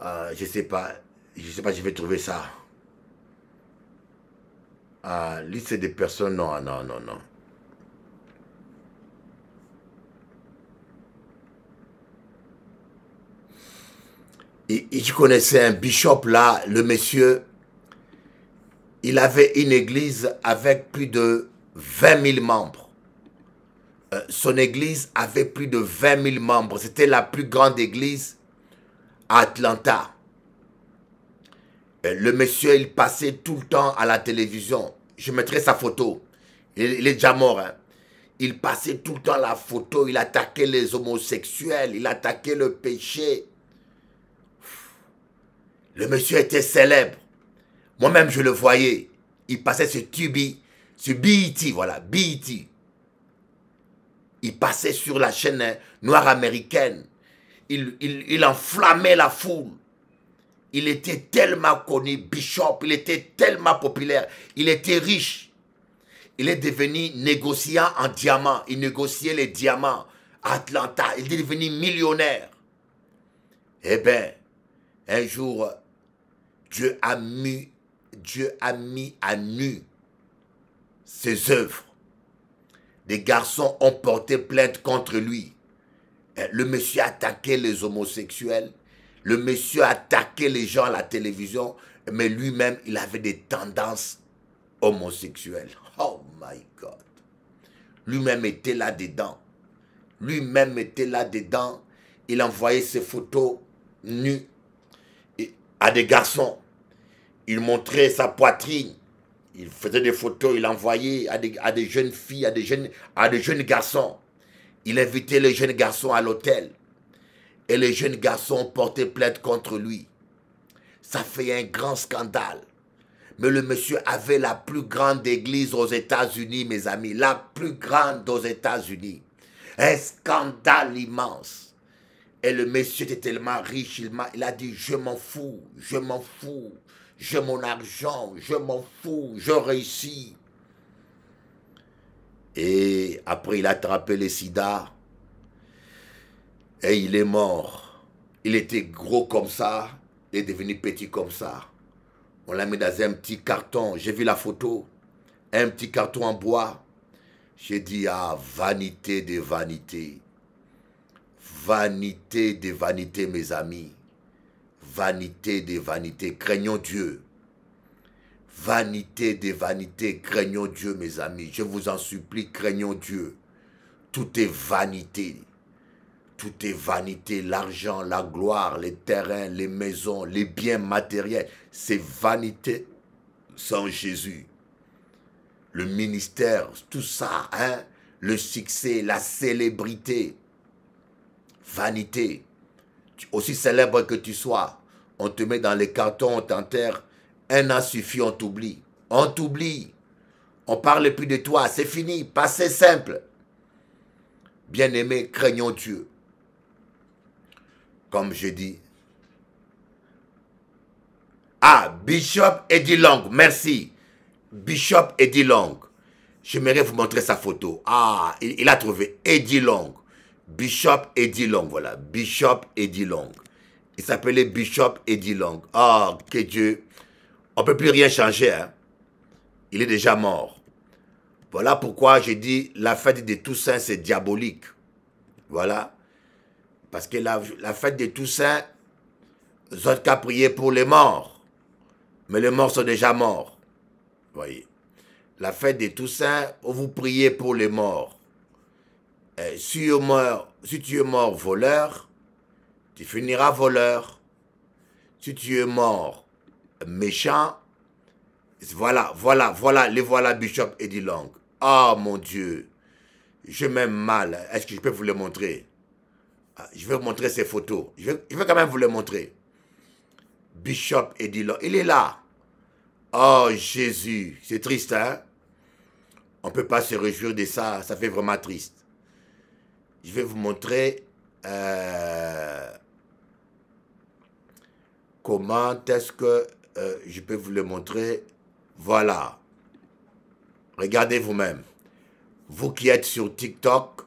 Je ah, je sais pas, je sais pas, je vais trouver ça. Ah, liste des personnes, non, ah, non, non, non. Et, je connaissais un bishop là, le monsieur, il avait une église avec plus de 20 000 membres. Euh, son église avait plus de 20 000 membres. C'était la plus grande église à Atlanta. Euh, le monsieur, il passait tout le temps à la télévision. Je mettrai sa photo. Il, est déjà mort. Hein. Il passait tout le temps la photo. Il attaquait les homosexuels. Il attaquait le péché. Le monsieur était célèbre. Moi-même, je le voyais. Il passait sur Tubi, sur BET, voilà, BET. Il passait sur la chaîne noire américaine. Il, enflammait la foule. Il était tellement connu, bishop, il était tellement populaire, il était riche. Il est devenu négociant en diamants. Il négociait les diamants à Atlanta. Il est devenu millionnaire. Eh bien, un jour, Dieu Dieu a mis à nu ses œuvres des garçons ont porté plainte contre lui. Eh, le monsieur attaquait les homosexuels, le monsieur attaquait les gens à la télévision, mais lui-même, il avait des tendances homosexuelles. Oh my God. Lui-même était là-dedans. Lui-même était là-dedans. Il envoyait ses photos nues eh, à des garçons. Il montrait sa poitrine il faisait des photos, il envoyait à des, jeunes filles, à des jeunes, à des jeunes garçons. Il invitait les jeunes garçons à l'hôtel. Et les jeunes garçons portaient plainte contre lui. Ça fait un grand scandale. Mais le monsieur avait la plus grande église aux États-Unis, mes amis. La plus grande aux États-Unis. Un scandale immense. Et le monsieur était tellement riche, il il a dit, je m'en fous, je m'en fous j'ai mon argent, je m'en fous, je réussis. Et après, il a attrapé les sida et il est mort. Il était gros comme ça, et devenu petit comme ça. On l'a mis dans un petit carton, j'ai vu la photo, un petit carton en bois. J'ai dit, ah, vanité des vanités. Vanité des vanités, mes amis. Vanité des vanités, craignons Dieu. Vanité des vanités, craignons Dieu, mes amis. Je vous en supplie, craignons Dieu. Tout est vanité. Tout est vanité. L'argent, la gloire, les terrains, les maisons, les biens matériels, c'est vanité sans Jésus. Le ministère, tout ça, hein? le succès, la célébrité, vanité. Aussi célèbre que tu sois, on te met dans les cartons, on t'enterre. Un an suffit, on t'oublie. On t'oublie. On parle plus de toi. C'est fini. Passé simple. Bien-aimé, craignons Dieu. Comme je dis. Ah, Bishop Eddie Long. Merci. Bishop Eddie Long. J'aimerais vous montrer sa photo. Ah, il, il a trouvé Eddie Long. Bishop Eddie Long. Voilà. Bishop Eddie Long. Il s'appelait Bishop Eddie Long. Ah, oh, que Dieu. On ne peut plus rien changer. Hein. Il est déjà mort. Voilà pourquoi j'ai dit la fête de Toussaint, c'est diabolique. Voilà. Parce que la, fête de Toussaint, qu'à prier pour les morts. Mais les morts sont déjà morts. Voyez. La fête de Toussaint, vous priez pour les morts. si tu es mort voleur, tu finiras voleur. Si tu es mort méchant, voilà, voilà, voilà, les voilà Bishop et Long. Oh ah, mon Dieu, je m'aime mal. Est-ce que je peux vous les montrer ah, Je vais vous montrer ces photos. Je vais, quand même vous les montrer. Bishop et Long, il est là. Oh Jésus, c'est triste, hein On ne peut pas se réjouir de ça, ça fait vraiment triste. Je vais vous montrer euh, Comment est-ce que euh, je peux vous le montrer Voilà. Regardez vous-même. Vous qui êtes sur TikTok,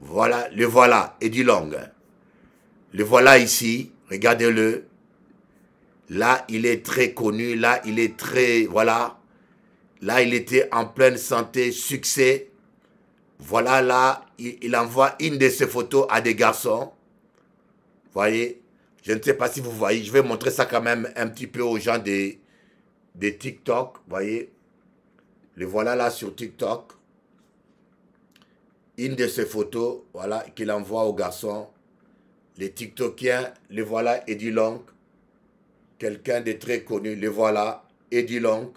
voilà, le voilà Et du long. Hein. Le voilà ici, regardez-le. Là, il est très connu, là, il est très, voilà. Là, il était en pleine santé, succès. Voilà, là, il, il envoie une de ses photos à des garçons. Voyez, je ne sais pas si vous voyez. Je vais montrer ça quand même un petit peu aux gens des, des TikTok. voyez Le voilà là sur TikTok. Une de ses photos, voilà, qu'il envoie aux garçons. Les TikTokiens, le voilà Eddie Long. Quelqu'un de très connu, le voilà Eddie Long.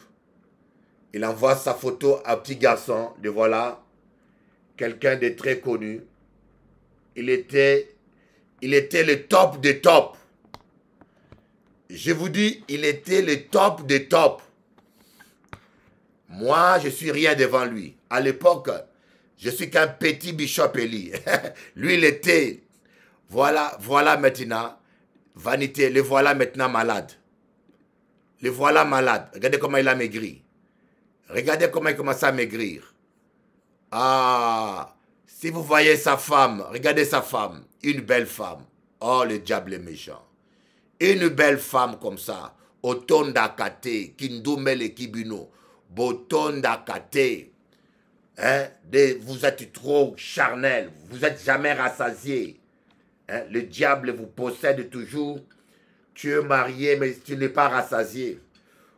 Il envoie sa photo à petit garçon, le voilà. Quelqu'un de très connu. Il était il était le top des tops. Je vous dis, il était le top des tops. Moi, je suis rien devant lui. À l'époque, je suis qu'un petit bishop lui, il était. Voilà, voilà maintenant. Vanité, le voilà maintenant malade. Le voilà malade. Regardez comment il a maigri. Regardez comment il commence à maigrir. Ah, si vous voyez sa femme, regardez sa femme une belle femme. Oh, le diable est méchant. Une belle femme comme ça, Otonda Kate, les Kibuno, ton Kate, hein, vous êtes trop charnel, vous n'êtes jamais rassasié. Hein, le diable vous possède toujours. Tu es marié, mais tu n'es pas rassasié.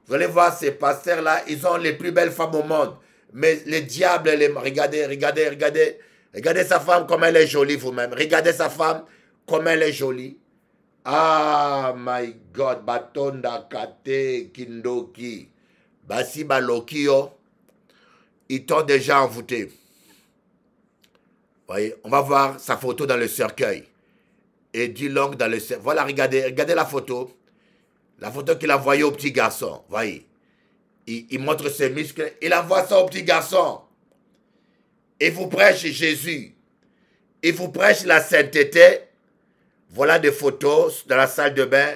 Vous allez voir ces pasteurs-là, ils ont les plus belles femmes au monde. Mais le diable, les, regardez, regardez, regardez, Regardez sa femme, comme elle est jolie vous-même. Regardez sa femme, comme elle est jolie. Ah, my God. Batonda kate kindoki. Basi baloki Il Ils déjà envoûté. Voyez, on va voir sa photo dans le cercueil. Et du long dans le cercueil. Voilà, regardez, regardez la photo. La photo qu'il a envoyée au petit garçon. Voyez. Il, montre ses muscles. Il voit ça au petit garçon. Il vous prêche Jésus, il vous prêche la sainteté, voilà des photos dans la salle de bain,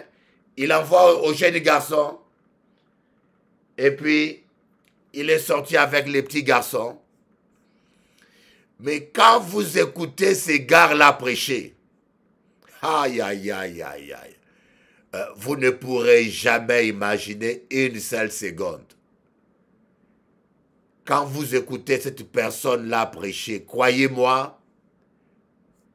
il envoie aux jeunes garçons, et puis il est sorti avec les petits garçons. Mais quand vous écoutez ces gars-là prêcher, aïe, aïe, aïe, aïe, aïe, euh, vous ne pourrez jamais imaginer une seule seconde quand vous écoutez cette personne-là prêcher, croyez-moi,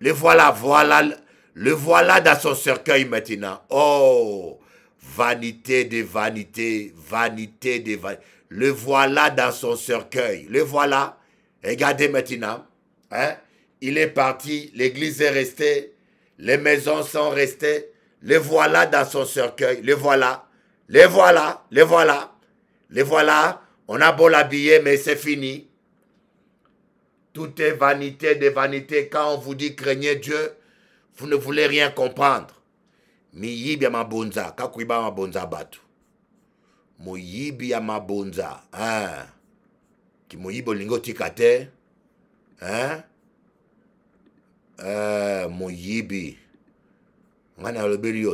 le voilà, voilà, le voilà dans son cercueil maintenant. Oh, vanité de vanité, vanité de vanité, Le voilà dans son cercueil. Le voilà. Regardez maintenant. Hein. Il est parti, l'église est restée, les maisons sont restées. Le voilà dans son cercueil. Le voilà. Le voilà. Le voilà. Le voilà on a beau l'habiller, mais c'est fini. Tout est vanité des vanités. Quand on vous dit craignez Dieu, vous ne voulez rien comprendre. Miyibia mabonza, kakuiba mabonza batu. Muyibia mabonza, ah. hein. Kimoyibo lingo tikate, hein. Euh, moyibi. Ngana lobeli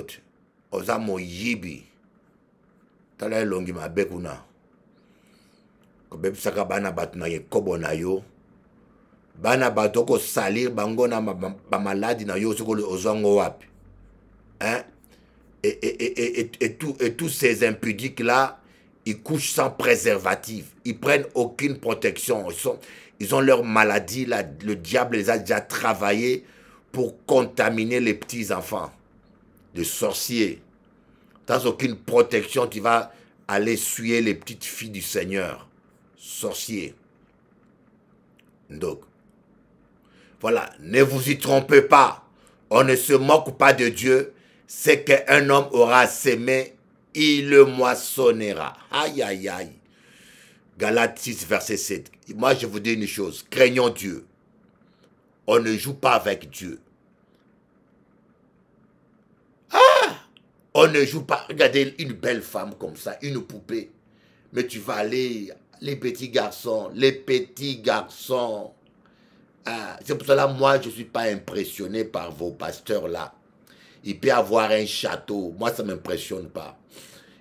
Oza moyibi. Tala elongi mabekuna na yo bana yo wapi hein? Et, et, et, et, et tous ces impudiques-là, ils couchent sans préservatif. Ils prennent aucune protection. Ils, ont leur maladie. Là, le diable les a déjà travaillé pour contaminer les petits-enfants. les sorciers. Sans aucune protection, tu vas aller suer les petites filles du Seigneur sorcier. Donc, voilà, ne vous y trompez pas. On ne se moque pas de Dieu. Ce qu'un homme aura sémé, il le moissonnera. Aïe, aïe, aïe. Galates 6, verset 7. Moi, je vous dis une chose. Craignons Dieu. On ne joue pas avec Dieu. Ah! On ne joue pas. Regardez une belle femme comme ça, une poupée. Mais tu vas aller les petits garçons, les petits garçons. Ah, c'est pour cela, moi, je ne suis pas impressionné par vos pasteurs-là. Il peut avoir un château, moi, ça ne m'impressionne pas.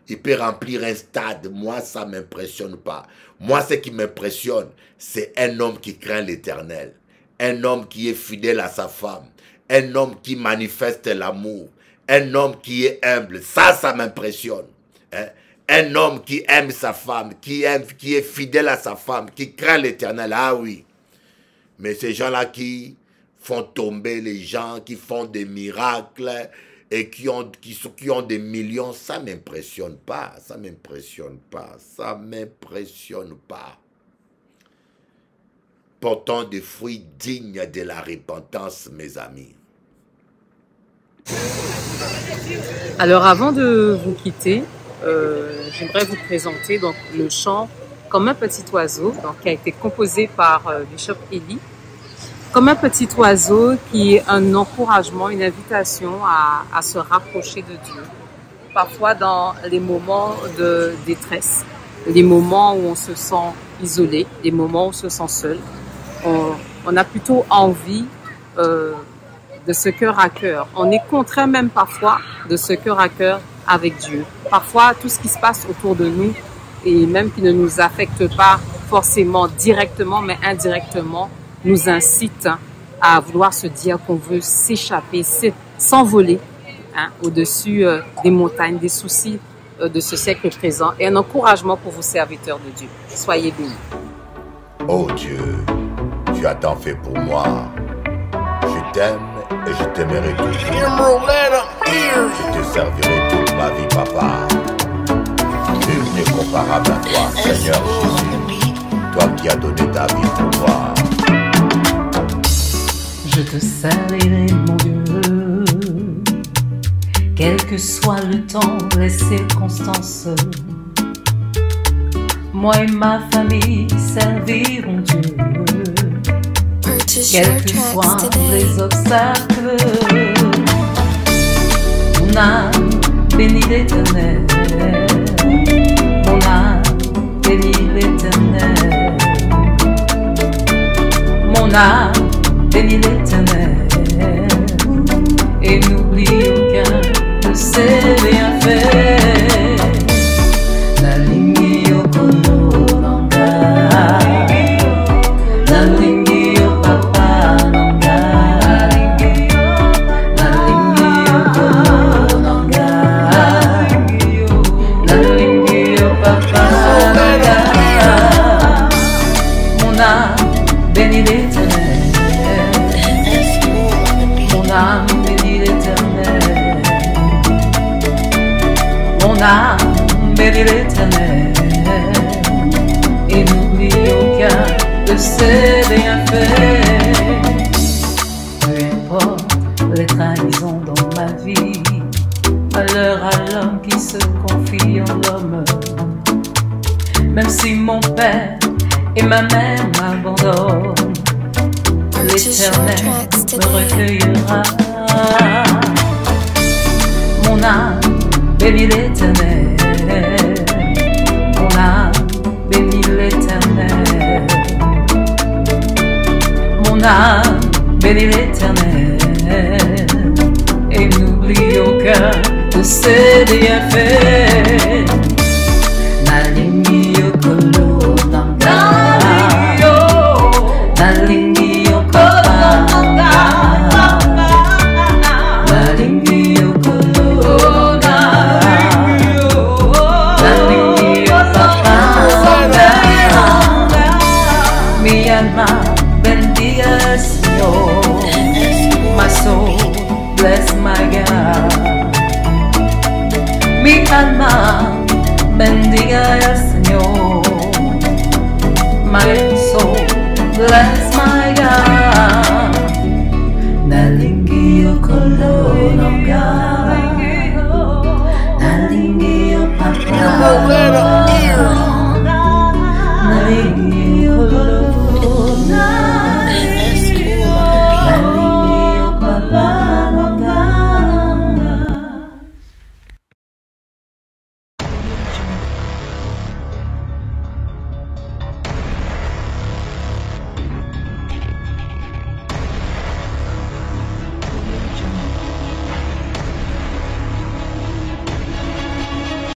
Il peut remplir un stade, moi, ça ne m'impressionne pas. Moi, ce qui m'impressionne, c'est un homme qui craint l'éternel, un homme qui est fidèle à sa femme, un homme qui manifeste l'amour, un homme qui est humble. Ça, ça m'impressionne. Hein. Un homme qui aime sa femme, qui, aime, qui est fidèle à sa femme, qui craint l'éternel, ah oui. Mais ces gens-là qui font tomber les gens, qui font des miracles et qui ont, qui, qui ont des millions, ça m'impressionne pas, ça m'impressionne pas, ça m'impressionne pas. Portant des fruits dignes de la repentance, mes amis. Alors avant de vous quitter, euh, j'aimerais vous présenter donc le chant Comme un petit oiseau, donc, qui a été composé par euh, Bishop Eli. Comme un petit oiseau qui est un encouragement, une invitation à, à se rapprocher de Dieu. Parfois dans les moments de détresse, les moments où on se sent isolé, les moments où on se sent seul, on, on a plutôt envie euh, de ce cœur à cœur. On est contraint même parfois de ce cœur à cœur avec Dieu parfois tout ce qui se passe autour de nous et même qui ne nous affecte pas forcément directement, mais indirectement, nous incite à vouloir se dire qu'on veut s'échapper, s'envoler hein, au-dessus euh, des montagnes, des soucis euh, de ce siècle présent et un encouragement pour vos serviteurs de Dieu. Soyez bénis. Oh Dieu, tu as tant fait pour moi. Je t'aime et je t'aimerai toujours. Je te servirai toujours vie, papa. Tu n'est comparable à toi, Seigneur Jésus. Toi qui as donné ta vie pour moi. Je te servirai, mon Dieu. Quel que soit le temps, les circonstances, moi et ma famille serviront, Dieu. Quels que soient les obstacles, bénis l'éternel. Mon âme, bénis l'éternel. Mon âme, bénis l'éternel. Et n'oublie aucun de ses bienfaits. sais bien faire. Peu importe les trahisons dans ma vie, malheur à l'homme qui se confie en l'homme. Même si mon père et ma mère m'abandonnent, l'éternel me recueillera. Mon âme bénit l'éternel. ton âme, béni l'éternel. Et n'oublie aucun de ses bienfaits.